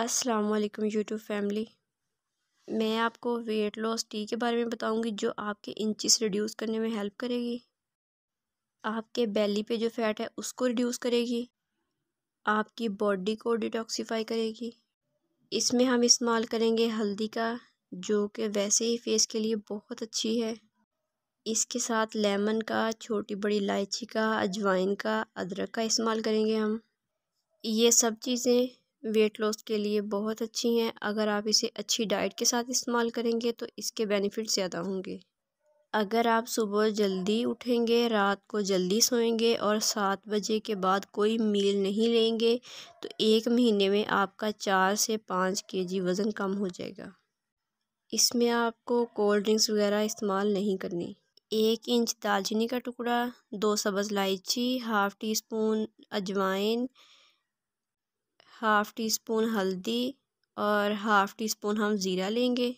अस्सलाम वालेकुम YouTube family मैं आपको वेट लॉस टी के बारे में बताऊंगी जो आपके इंचिस रिड्यूस करने में हेल्प करेगी आपके बेली पे जो फैट है उसको रिड्यूस करेगी आपकी बॉडी को डिटॉक्सीफाई करेगी इसमें हम इस्तेमाल करेंगे हल्दी का जो कि वैसे ही फेस के लिए बहुत अच्छी है इसके साथ लेमन का छोटी बड़ी इलायची का अजवाइन का अदरक का इस्तेमाल करेंगे हम ये सब चीज़ें वेट लॉस के लिए बहुत अच्छी हैं अगर आप इसे अच्छी डाइट के साथ इस्तेमाल करेंगे तो इसके बेनिफिट ज़्यादा होंगे अगर आप सुबह जल्दी उठेंगे रात को जल्दी सोएंगे और सात बजे के बाद कोई मील नहीं लेंगे तो एक महीने में आपका चार से पाँच के जी वज़न कम हो जाएगा इसमें आपको कोल्ड ड्रिंक्स वगैरह इस्तेमाल नहीं करनी एक इंच दालचीनी का टुकड़ा दो सब्ज़ इलायची हाफ़ टी स्पून अजवाइन हाफ़ टी स्पून हल्दी और हाफ़ टी स्पून हम ज़ीरा लेंगे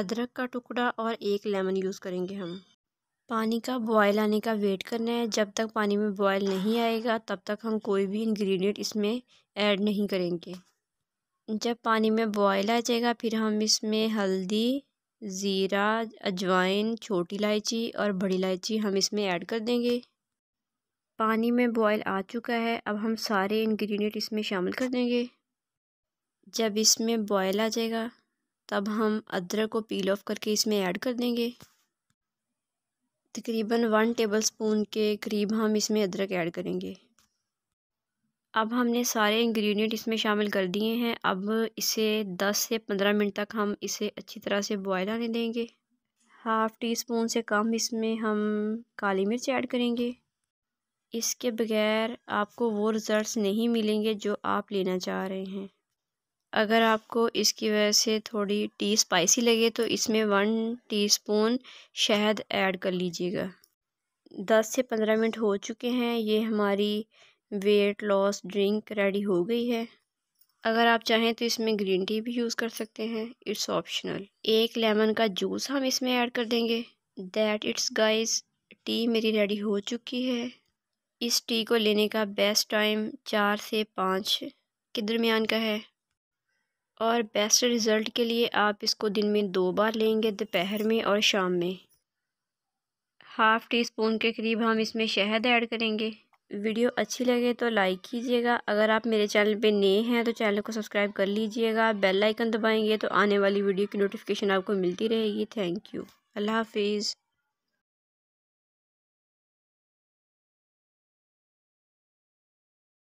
अदरक का टुकड़ा और एक लेमन यूज़ करेंगे हम पानी का बॉयल आने का वेट करना है जब तक पानी में बॉयल नहीं आएगा तब तक हम कोई भी इंग्रेडिएंट इसमें ऐड नहीं करेंगे जब पानी में बॉयल आ जाएगा फिर हम इसमें हल्दी ज़ीरा अजवाइन छोटी इलायची और बड़ी इलायची हम इसमें ऐड कर देंगे पानी में बॉयल आ चुका है अब हम सारे इंग्रेडिएंट इसमें शामिल कर देंगे जब इसमें बॉयल आ जाएगा तब हम अदरक को पील ऑफ करके इसमें ऐड कर देंगे तकरीबन वन टेबल स्पून के करीब हम इसमें अदरक ऐड करेंगे अब हमने सारे इंग्रेडिएंट इसमें शामिल कर दिए हैं अब इसे 10 से 15 मिनट तक हम इसे अच्छी तरह से बॉयल आने देंगे हाफ़ टी स्पून से कम इसमें हम काली मिर्च ऐड करेंगे इसके बगैर आपको वो रिज़ल्ट्स नहीं मिलेंगे जो आप लेना चाह रहे हैं अगर आपको इसकी वजह से थोड़ी टी स्पाइसी लगे तो इसमें वन टीस्पून शहद ऐड कर लीजिएगा दस से पंद्रह मिनट हो चुके हैं ये हमारी वेट लॉस ड्रिंक रेडी हो गई है अगर आप चाहें तो इसमें ग्रीन टी भी यूज़ कर सकते हैं इट्स ऑप्शनल एक लेमन का जूस हम इसमें ऐड कर देंगे दैट इट्स गाइस टी मेरी रेडी हो चुकी है इस टी को लेने का बेस्ट टाइम चार से पाँच के दरमियान का है और बेस्ट रिज़ल्ट के लिए आप इसको दिन में दो बार लेंगे दोपहर में और शाम में हाफ़ टी स्पून के करीब हम इसमें शहद ऐड करेंगे वीडियो अच्छी लगे तो लाइक कीजिएगा अगर आप मेरे चैनल पे नए हैं तो चैनल को सब्सक्राइब कर लीजिएगा बेल आइकन दबाएंगे तो आने वाली वीडियो की नोटिफिकेशन आपको मिलती रहेगी थैंक यू अल्लाह हाफिज़